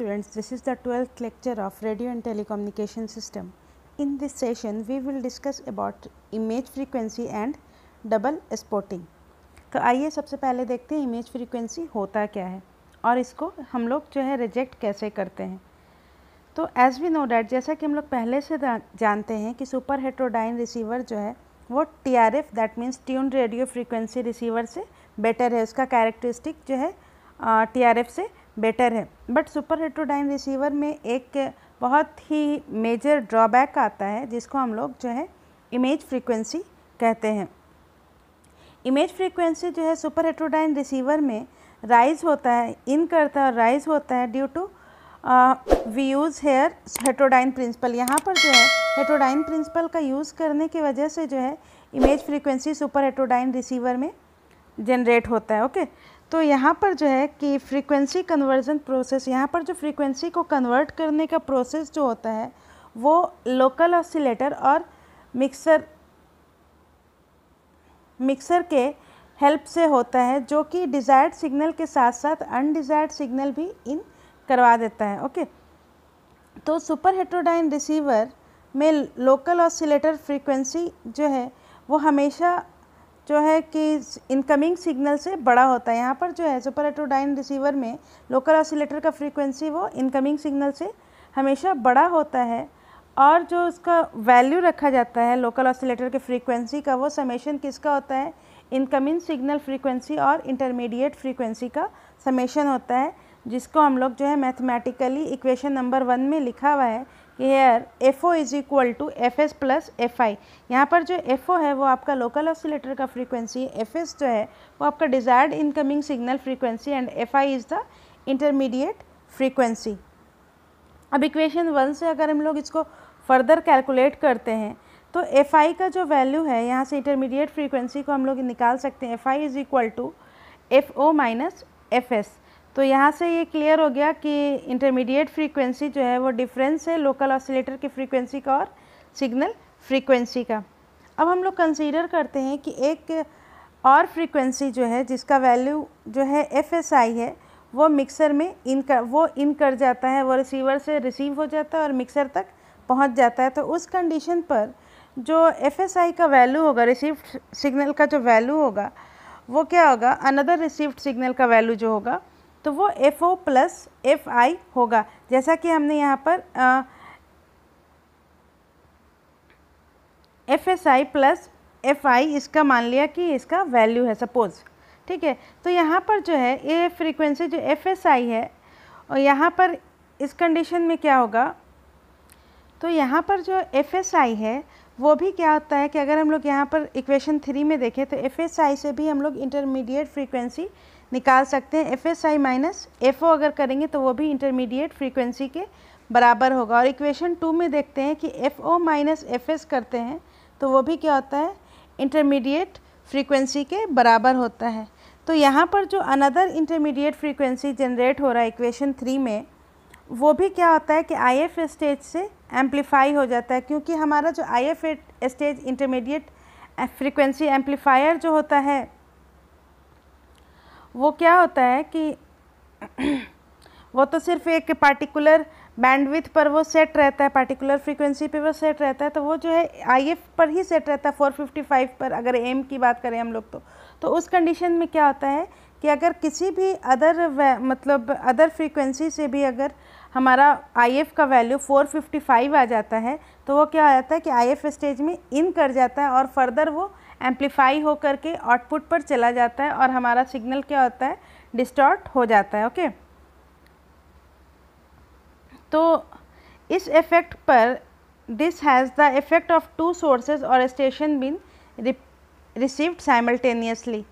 students, this is the 12th lecture of Radio and Telecommunication System. In this session, we will discuss about image frequency and double spotting. तो आइए सबसे पहले देखते हैं image frequency होता क्या है और इसको हम लोग जो है रिजेक्ट कैसे करते हैं तो एज़ वी नो डैट जैसा कि हम लोग पहले से जानते हैं कि सुपर हेट्रोडाइन रिसीवर जो है वो T R F that means tune radio frequency receiver से बेटर है उसका कैरेक्टरिस्टिक जो है टी आर एफ से बेटर है बट सुपर हेट्रोडाइन रिसीवर में एक बहुत ही मेजर ड्रॉबैक आता है जिसको हम लोग जो है इमेज फ्रीक्वेंसी कहते हैं इमेज फ्रीक्वेंसी जो है सुपर हेट्रोडाइन रिसीवर में राइज होता है इन करता है राइज होता है due to we use here heterodyne principle यहाँ पर जो है हेट्रोडाइन प्रिंसिपल का यूज़ करने की वजह से जो है image frequency super heterodyne receiver में जनरेट होता है ओके तो यहाँ पर जो है कि फ्रीक्वेंसी कन्वर्जन प्रोसेस यहाँ पर जो फ्रीक्वेंसी को कन्वर्ट करने का प्रोसेस जो होता है वो लोकल ऑसिलेटर और मिक्सर मिक्सर के हेल्प से होता है जो कि डिज़ायर्ड सिग्नल के साथ साथ अनडिज़ायर्ड सिग्नल भी इन करवा देता है ओके तो सुपर हेट्रोडाइन रिसीवर में लोकल ऑसिलेटर फ्रीक्वेंसी जो है वो हमेशा जो है कि इनकमिंग सिग्नल से बड़ा होता है यहाँ पर जो है सुपर एटोडाइन रिसीवर में लोकल ऑसिलेटर का फ्रीक्वेंसी वो इनकमिंग सिग्नल से हमेशा बड़ा होता है और जो उसका वैल्यू रखा जाता है लोकल ऑसिलेटर के फ्रीक्वेंसी का वो समेशन किसका होता है इनकमिंग सिग्नल फ्रीक्वेंसी और इंटरमीडिएट फ्रीक्वेंसी का समेशन होता है जिसको हम लोग जो है मैथमेटिकली इक्वेशन नंबर वन में लिखा हुआ है F O is equal to F S plus F I यहाँ पर जो एफ ओ है वो आपका लोकल ऑसिलेटर का फ्रीक्वेंसी है एस जो है वो आपका desired incoming signal frequency and F I is the intermediate frequency अब इक्वेशन वन से अगर हम लोग इसको फर्दर कैलकुलेट करते हैं तो एफ आई का जो वैल्यू है यहाँ से इंटरमीडिएट फ्रीक्वेंसी को हम लोग निकाल सकते हैं F I is equal to F O minus F S तो यहाँ से ये क्लियर हो गया कि इंटरमीडिएट फ्रीक्वेंसी जो है वो डिफरेंस है लोकल ऑसिलेटर की फ्रीक्वेंसी का और सिग्नल फ्रीक्वेंसी का अब हम लोग कंसीडर करते हैं कि एक और फ्रीक्वेंसी जो है जिसका वैल्यू जो है एफ एस आई है वो मिक्सर में इन कर वो इन कर जाता है वो रिसीवर से रिसीव हो जाता है और मिक्सर तक पहुँच जाता है तो उस कंडीशन पर जो एफ एस आई का वैल्यू होगा रिसीव सिग्नल का जो वैल्यू होगा वो क्या होगा अनदर रिसीव्ड सिग्नल का वैल्यू जो होगा तो वो F O plus F I होगा जैसा कि हमने यहाँ पर F S I plus F I इसका मान लिया कि इसका वैल्यू है सपोज़ ठीक है तो यहाँ पर जो है ये फ्रीक्वेंसी जो एफ एस आई है और यहाँ पर इस कंडीशन में क्या होगा तो यहाँ पर जो एफ एस आई है वो भी क्या होता है कि अगर हम लोग यहाँ पर इक्वेशन थ्री में देखें तो एफ एस आई से भी हम लोग इंटरमीडिएट फ्रीक्वेंसी निकाल सकते हैं F S I minus F O अगर करेंगे तो वो भी इंटरमीडिएट फ्रीक्वेंसी के बराबर होगा और इक्वेशन टू में देखते हैं कि F O minus F S करते हैं तो वो भी क्या होता है इंटरमीडिएट फ्रीक्वेंसी के बराबर होता है तो यहाँ पर जो अनदर इंटरमीडिएट फ्रीक्वेंसी जनरेट हो रहा है इक्वेशन थ्री में वो भी क्या होता है कि आई एफ स्टेज से एम्पलीफाई हो जाता है क्योंकि हमारा जो I F stage intermediate frequency amplifier जो होता है वो क्या होता है कि वो तो सिर्फ एक पार्टिकुलर बैंडविथ पर वो सेट रहता है पार्टिकुलर फ्रीक्वेंसी पे वो सेट रहता है तो वो जो है आई पर ही सेट रहता है 455 पर अगर एम की बात करें हम लोग तो तो उस कंडीशन में क्या होता है कि अगर किसी भी अदर मतलब अदर फ्रीक्वेंसी से भी अगर हमारा आई का वैल्यू 455 आ जाता है तो वो क्या हो जाता है कि आई स्टेज में इन कर जाता है और फर्दर वो एम्पलीफाई हो करके आउटपुट पर चला जाता है और हमारा सिग्नल क्या होता है डिस्टॉर्ट हो जाता है ओके तो इस इफ़ेक्ट पर this has the effect of two sources और स्टेशन बिन रिसीव्ड साइमल्टेनियसली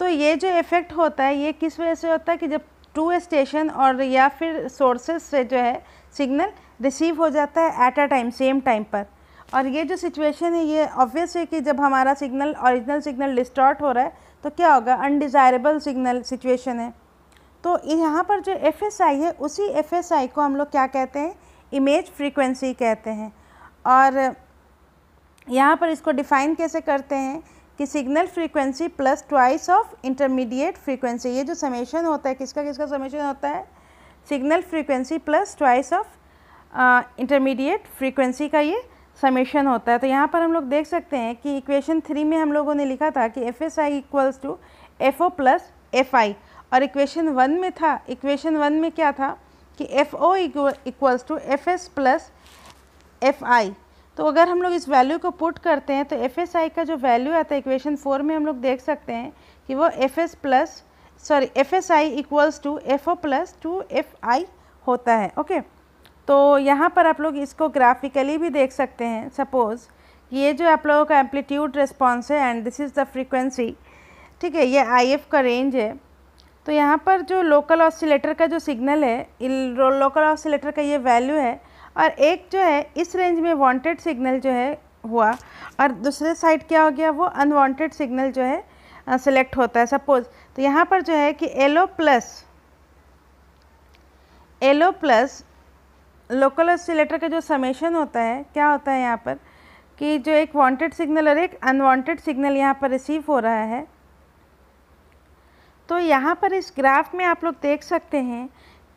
तो ये जो इफ़ेक्ट होता है ये किस वजह से होता है कि जब टू स्टेशन और या फिर सोर्सेज से जो है सिग्नल रिसीव हो जाता है at a time same time पर और ये जो सिचुएशन है ये ऑब्वियस है कि जब हमारा सिग्नल ओरिजिनल सिग्नल डिस्टॉर्ट हो रहा है तो क्या होगा अनडिज़ायरेबल सिग्नल सिचुएशन है तो यहाँ पर जो एफ है उसी एफ को हम लोग क्या कहते हैं इमेज फ्रीक्वेंसी कहते हैं और यहाँ पर इसको डिफ़ाइन कैसे करते हैं कि signal frequency plus twice of intermediate frequency ये जो समेशन होता है किसका किसका समेशन होता है signal frequency plus twice of intermediate frequency का ये समेशन होता है तो यहाँ पर हम लोग देख सकते हैं कि इक्वेशन थ्री में हम लोगों ने लिखा था कि F S I equals to F O plus F I और इक्वेशन वन में था इक्वेशन वन में क्या था कि F O equals to F S plus F I तो अगर हम लोग इस वैल्यू को पुट करते हैं तो एफ एस आई का जो वैल्यू आता है इक्वेशन फोर में हम लोग देख सकते हैं कि वो F S plus sorry F S I equals to F O plus two F I होता है ओके okay? तो यहाँ पर आप लोग इसको ग्राफिकली भी देख सकते हैं सपोज़ ये जो आप लोगों का एम्पलीट्यूड रिस्पॉन्स है and this is the frequency ठीक है ये आई एफ का रेंज है तो यहाँ पर जो लोकल ऑसिलेटर का जो सिग्नल है लोकल ऑसिलेटर का ये वैल्यू है और एक जो है इस रेंज में वांटेड सिग्नल जो है हुआ और दूसरे साइड क्या हो गया वो अनवांटेड सिग्नल जो है सेलेक्ट होता है सपोज़ तो यहाँ पर जो है कि LO plus LO plus local oscillator का जो समेशन होता है क्या होता है यहाँ पर कि जो एक वांटेड सिग्नल और एक अनवांटेड सिग्नल यहाँ पर रिसीव हो रहा है तो यहाँ पर इस ग्राफ में आप लोग देख सकते हैं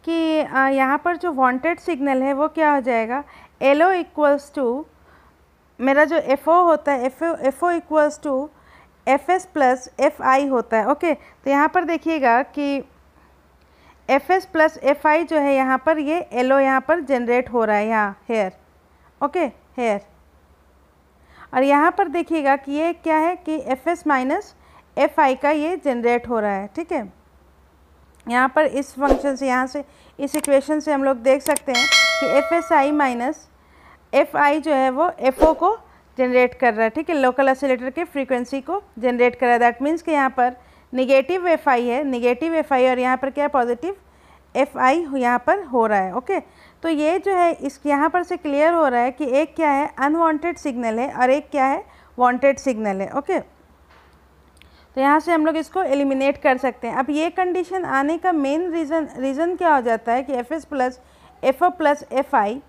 कि यहाँ पर जो वांटेड सिग्नल है वो क्या हो जाएगा एल ओ इक्वल्स टू मेरा जो एफ ओ होता है F F O equals to F S plus F I होता है ओके तो यहाँ पर देखिएगा कि F S plus F I जो है यहाँ पर ये येलो यहाँ पर जनरेट हो रहा है यहाँ हेयर ओके हेयर और यहाँ पर देखिएगा कि ये क्या है कि F S minus F I का ये जनरेट हो रहा है ठीक है यहाँ पर इस फंक्शन से यहाँ से इस इक्वेशन से हम लोग देख सकते हैं कि F S I minus F I जो है वो एफ ओ को जनरेट कर रहा है ठीक है लोकल असिलेटर के फ्रीक्वेंसी को जनरेट कर रहा है दैट मीन्स कि यहाँ पर निगेटिव एफ आई है निगेटिव एफ आई और यहाँ पर क्या है पॉजिटिव एफ आई यहाँ पर हो रहा है ओके तो ये जो है इस यहाँ पर से क्लियर हो रहा है कि एक क्या है अनवांटेड सिग्नल है और एक क्या है वांटेड सिग्नल है ओके तो यहाँ से हम लोग इसको एलिमिनेट कर सकते हैं अब ये कंडीशन आने का मेन रीज़न रीज़न क्या हो जाता है कि F S plus F O plus F I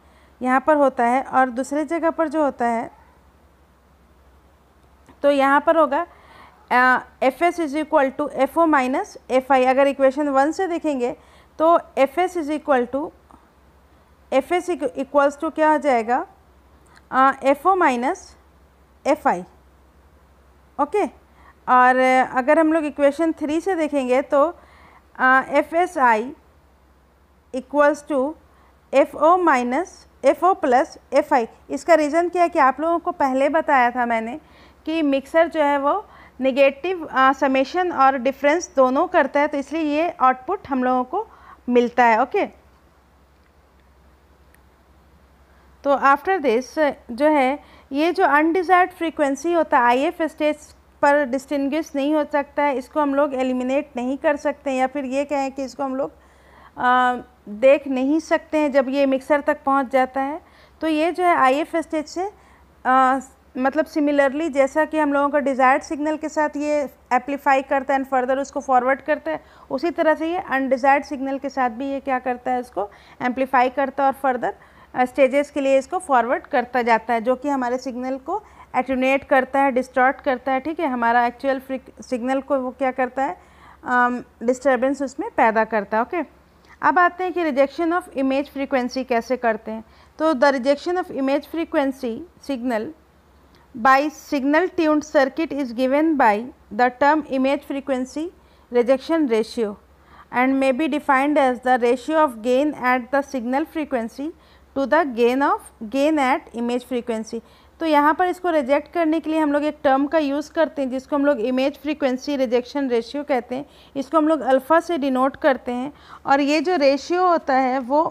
यहाँ पर होता है और दूसरे जगह पर जो होता है तो यहाँ पर होगा F S is equal to F O minus F I अगर इक्वेशन वन से देखेंगे तो F S is equal to F S equals to क्या हो जाएगा F O minus F I okay और अगर हम लोग इक्वेशन थ्री से देखेंगे तो F S I equals to F O minus F O plus F I इसका रीज़न क्या है कि आप लोगों को पहले बताया था मैंने कि मिक्सर जो है वो नेगेटिव समेशन uh, और डिफरेंस दोनों करता है तो इसलिए ये आउटपुट हम लोगों को मिलता है ओके तो आफ्टर दिस uh, जो है ये जो अनडिज़ायर्ड फ्रीक्वेंसी होता है आई एफ स्टेज पर डिस्टिंग्विश नहीं हो सकता है इसको हम लोग एलिमिनेट नहीं कर सकते हैं या फिर ये कहें कि इसको हम लोग आ, uh, देख नहीं सकते हैं जब ये मिक्सर तक पहुंच जाता है तो ये जो है आई एफ स्टेज से मतलब सिमिलरली जैसा कि हम लोगों का डिज़ायर्ड सिग्नल के साथ ये एप्लीफाई करता है एंड फर्दर उसको फॉरवर्ड करता है उसी तरह से ये अनडिज़ायर्ड सिग्नल के साथ भी ये क्या करता है उसको एम्प्लीफाई करता है और फर्दर स्टेजेस के लिए इसको फॉरवर्ड करता जाता है जो कि हमारे सिग्नल को एटोनेट करता है डिस्टॉर्ट करता है ठीक है हमारा एक्चुअल सिग्नल को वो क्या करता है डिस्टर्बेंस um, उसमें पैदा करता है ओके okay? अब आते हैं कि रिजेक्शन ऑफ इमेज फ्रीक्वेंसी कैसे करते हैं तो the rejection of image frequency signal by signal tuned circuit is given by the term image frequency rejection ratio and may be defined as the ratio of gain at the signal frequency to the gain of gain at image frequency तो यहाँ पर इसको reject करने के लिए हम लोग एक टर्म का यूज़ करते हैं जिसको हम लोग इमेज फ्रीक्वेंसी रिजेक्शन रेशियो कहते हैं इसको हम लोग अल्फ़ा से डिनोट करते हैं और ये जो रेशियो होता है वो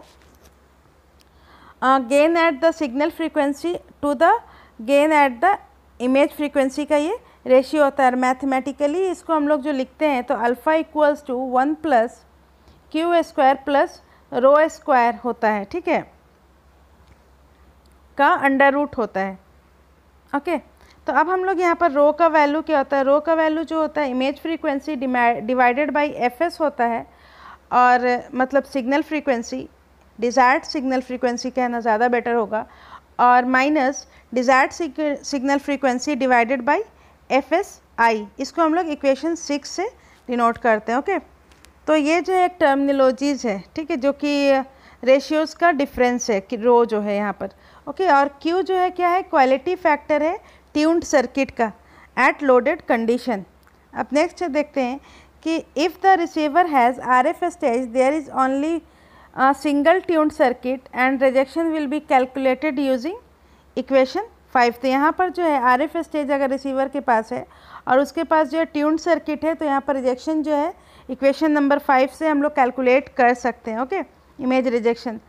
gain at the signal frequency to the gain at the image frequency का ये रेशियो होता है मैथमेटिकली इसको हम लोग जो लिखते हैं तो alpha equals to one plus Q square plus rho square होता है ठीक है का अंडर रूट होता है ओके तो अब हम लोग यहाँ पर रो का वैल्यू क्या होता है रो का वैल्यू जो होता है image frequency divided F S होता है और मतलब signal frequency desired signal frequency कहना ज़्यादा बेटर होगा और minus desired signal frequency divided by F S I इसको हम लोग इक्वेशन सिक्स से डिनोट करते हैं ओके तो ये जो है टर्मिनोलॉजीज़ है ठीक है जो कि रेशियोज़ का डिफरेंस है कि रो जो है यहाँ पर ओके और क्यू जो है क्या है क्वालिटी फैक्टर है ट्यून्ड सर्किट का एट लोडेड कंडीशन अब नेक्स्ट देखते हैं कि if the receiver has R F S stage there is only a single tuned circuit and rejection will be calculated using equation 5 तो यहाँ पर जो है आर एफ स्टेज अगर रिसीवर के पास है और उसके पास जो है ट्यून्ड सर्किट है तो यहाँ पर रिजेक्शन जो है इक्वेशन नंबर फाइव से हम लोग कैलकुलेट कर सकते हैं ओके इमेज रिजेक्शन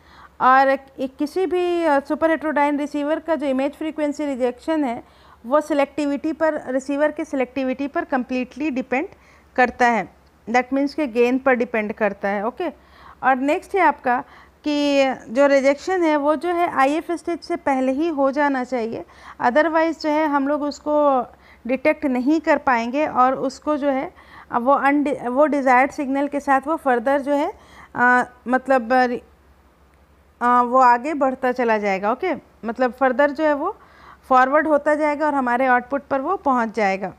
और एक किसी भी सुपर हेट्रोडाइन रिसीवर का जो इमेज फ्रीक्वेंसी रिजेक्शन है वो सिलेक्टिविटी पर रिसीवर के सिलेक्टिविटी पर कम्प्लीटली डिपेंड करता है दैट मीन्स के गेंद पर डिपेंड करता है ओके okay? और नेक्स्ट है आपका कि जो रिजेक्शन है वो जो है आईएफ स्टेज से पहले ही हो जाना चाहिए अदरवाइज़ जो है हम लोग उसको डिटेक्ट नहीं कर पाएंगे और उसको जो है वो अन वो डिज़ायर्ड सिग्नल के साथ वो फर्दर जो है आ, मतलब आ, वो आगे बढ़ता चला जाएगा ओके मतलब फर्दर जो है वो फॉरवर्ड होता जाएगा और हमारे आउटपुट पर वो पहुंच जाएगा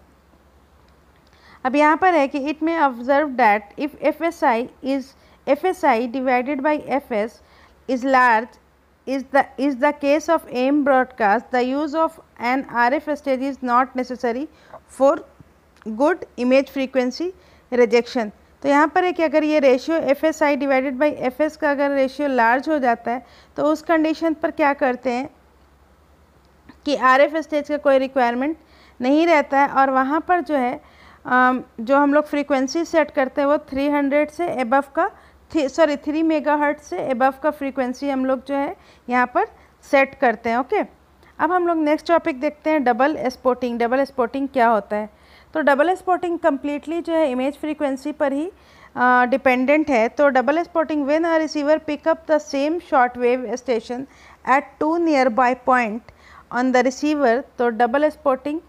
अब यहाँ पर है कि it may observe that if F S I is F S I divided by F S is large is the is the case of M broadcast the use of an R F stage is not necessary for good image frequency rejection तो यहाँ पर है कि अगर ये ratio F S I divided by F S का अगर ratio large हो जाता है तो उस कंडीशन पर क्या करते हैं कि आर एफ स्टेज का कोई रिक्वायरमेंट नहीं रहता है और वहाँ पर जो है जो हम लोग फ्रीक्वेंसी सेट करते हैं वो 300 से एबव का सॉरी थ्री मेगा हर्ट से एबव का फ्रीक्वेंसी हम लोग जो है यहाँ पर सेट करते हैं ओके अब हम लोग नेक्स्ट टॉपिक देखते हैं डबल स्पोर्टिंग डबल स्पोर्टिंग क्या होता है तो डबल स्पोर्टिंग कम्प्लीटली जो है इमेज फ्रीक्वेंसी पर ही डिपेंडेंट है तो double spotting when a receiver pickup the same short wave station at two nearby point on the receiver तो double spotting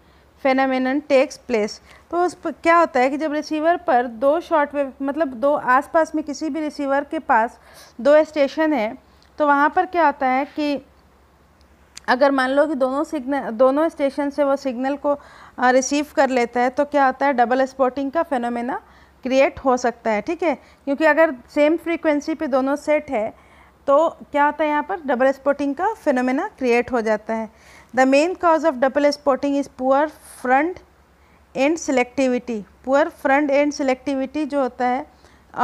phenomenon takes place तो उस पर क्या होता है कि जब रिसीवर पर दो शॉर्ट वेव मतलब दो आसपास में किसी भी रिसीवर के पास दो स्टेशन है तो वहाँ पर क्या होता है कि अगर मान लो कि दोनों सिग्नल दोनों स्टेशन से वो सिग्नल को रिसीव कर लेता है तो क्या होता है डबल स्पॉटिंग का फेनोमेना क्रिएट हो सकता है ठीक है क्योंकि अगर सेम फ्रीक्वेंसी पे दोनों सेट है तो क्या होता है यहाँ पर डबल स्पॉटिंग का फेनोमेना क्रिएट हो जाता है the main cause of double spotting is poor front end selectivity poor front end selectivity जो होता है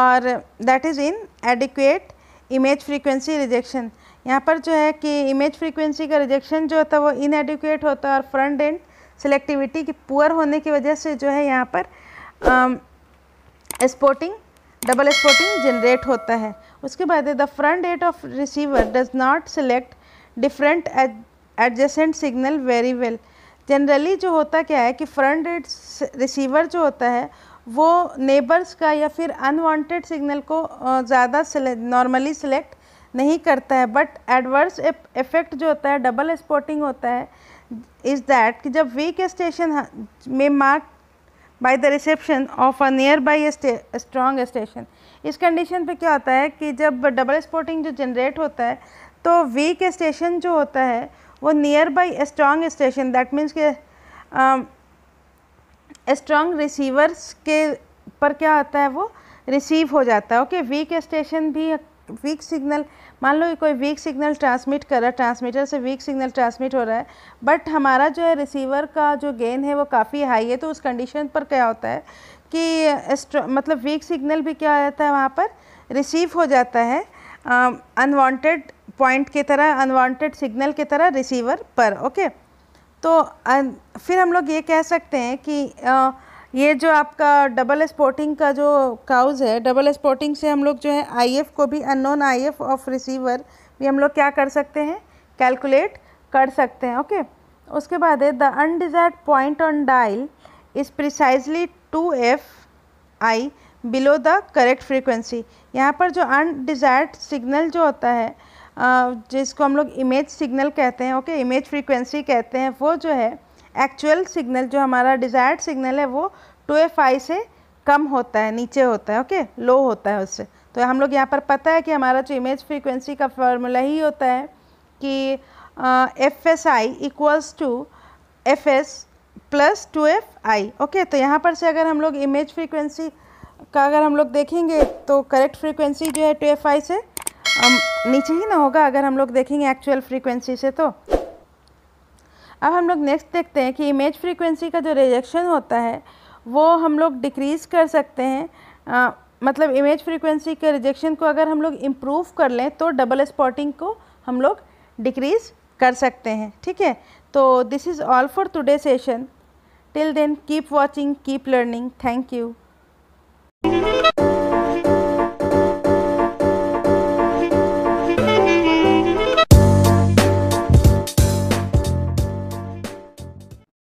और that is inadequate image frequency rejection यहाँ पर जो है कि इमेज फ्रीक्वेंसी का रिजेक्शन जो होता है वो इन इनएडिक्वेट होता है और फ्रंट एंड सिलेक्टिविटी की पुअर होने की वजह से जो है यहाँ पर स्पोर्टिंग डबल स्पोर्टिंग जनरेट होता है उसके बाद the front end of receiver does not select different adjacent signal very well generally जो होता क्या है कि फ्रंट रिसीवर जो होता है वो नेबर्स का या फिर अनवांटेड सिग्नल को ज़्यादा नॉर्मली सिलेक्ट नहीं करता है बट एडवर्स इफेक्ट जो होता है डबल स्पॉटिंग होता है इज़ दैट कि जब वीक स्टेशन में mark by the reception of a nearby strong station इस कंडीशन पे क्या होता है कि जब डबल स्पॉटिंग जो जनरेट होता है तो वीक स्टेशन जो होता है वो nearby strong station that means के स्ट्रॉन्ग रिसीवर्स के पर क्या होता है वो रिसीव हो जाता है ओके वीक स्टेशन भी वीक सिग्नल मान लो कोई वीक सिग्नल ट्रांसमिट कर रहा है ट्रांसमीटर से वीक सिग्नल ट्रांसमिट हो रहा है बट हमारा जो है रिसीवर का जो गेन है वो काफ़ी हाई है तो उस कंडीशन पर क्या होता है कि मतलब वीक सिग्नल भी क्या हो जाता है वहाँ पर रिसीव हो जाता है अनवांटेड पॉइंट की तरह अनवांटेड सिग्नल की तरह रिसीवर पर ओके okay? तो अन, फिर हम लोग ये कह सकते हैं कि आ, ये जो आपका डबल स्पोर्टिंग का जो काउज है डबल स्पोर्टिंग से हम लोग जो है आईएफ को भी अननोन आईएफ ऑफ रिसीवर भी हम लोग क्या कर सकते हैं कैलकुलेट कर सकते हैं ओके okay? उसके बाद है the undesired point on dial is precisely two F I below the correct frequency यहाँ पर जो अनडिज़ायर्ड सिग्नल जो होता है जिसको हम लोग इमेज सिग्नल कहते हैं ओके इमेज फ्रीक्वेंसी कहते हैं वो जो है एक्चुअल सिग्नल जो हमारा डिज़ायर्ड सिग्नल है वो टू एफ आई से कम होता है नीचे होता है ओके लो होता है उससे तो हम लोग यहाँ पर पता है कि हमारा जो इमेज फ्रीक्वेंसी का फॉर्मूला ही होता है कि F S I equals to F S plus two F I okay तो यहाँ पर से अगर हम लोग इमेज फ्रीक्वेंसी का अगर हम लोग देखेंगे तो करेक्ट फ्रीक्वेंसी जो है टू एफ आई से नीचे ही ना होगा अगर हम लोग देखेंगे एक्चुअल फ्रीक्वेंसी से तो अब हम लोग नेक्स्ट देखते हैं कि इमेज फ्रीक्वेंसी का जो रिजेक्शन होता है वो हम लोग डिक्रीज़ कर सकते हैं आ, मतलब इमेज फ्रीक्वेंसी के रिजेक्शन को अगर हम लोग इम्प्रूव कर लें तो डबल स्पॉटिंग को हम लोग डिक्रीज़ कर सकते हैं ठीक है तो this is all for today session till then keep watching keep learning thank you Música